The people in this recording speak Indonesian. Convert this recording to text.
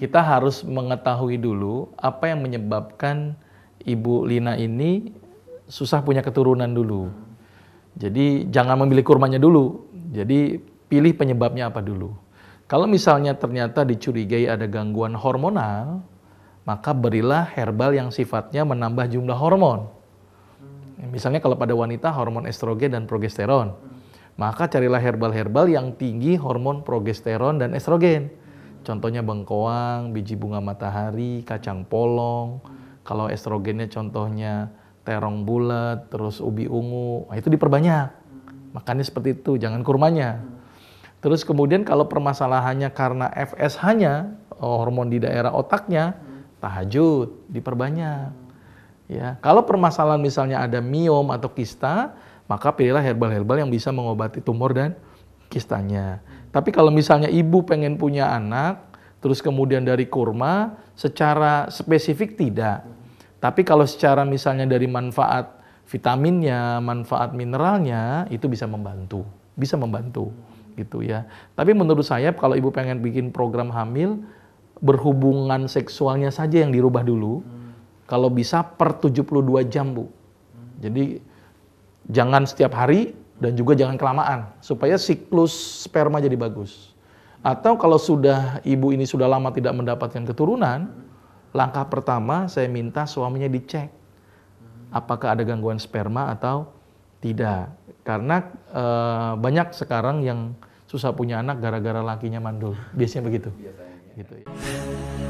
kita harus mengetahui dulu apa yang menyebabkan Ibu Lina ini susah punya keturunan dulu. Jadi jangan memilih kurmanya dulu. Jadi pilih penyebabnya apa dulu. Kalau misalnya ternyata dicurigai ada gangguan hormonal, maka berilah herbal yang sifatnya menambah jumlah hormon. Misalnya kalau pada wanita hormon estrogen dan progesteron, maka carilah herbal-herbal yang tinggi hormon progesteron dan estrogen Contohnya bengkoang, biji bunga matahari, kacang polong. Kalau estrogennya contohnya terong bulat, terus ubi ungu. Nah, itu diperbanyak. Makannya seperti itu, jangan kurmanya. Terus kemudian kalau permasalahannya karena FSH-nya, oh, hormon di daerah otaknya, tahajud, diperbanyak. Ya, kalau permasalahan misalnya ada miom atau kista, maka pilihlah herbal-herbal yang bisa mengobati tumor dan kistanya. Tapi kalau misalnya ibu pengen punya anak, terus kemudian dari kurma, secara spesifik tidak. Tapi kalau secara misalnya dari manfaat vitaminnya, manfaat mineralnya, itu bisa membantu. Bisa membantu gitu ya. Tapi menurut saya kalau ibu pengen bikin program hamil, berhubungan seksualnya saja yang dirubah dulu. Kalau bisa per 72 jam, Bu. Jadi jangan setiap hari dan juga jangan kelamaan supaya siklus sperma jadi bagus. Atau kalau sudah ibu ini sudah lama tidak mendapatkan keturunan, langkah pertama saya minta suaminya dicek apakah ada gangguan sperma atau tidak. Karena e, banyak sekarang yang susah punya anak gara-gara lakinya mandul. Biasanya begitu. Biasanya. Gitu ya.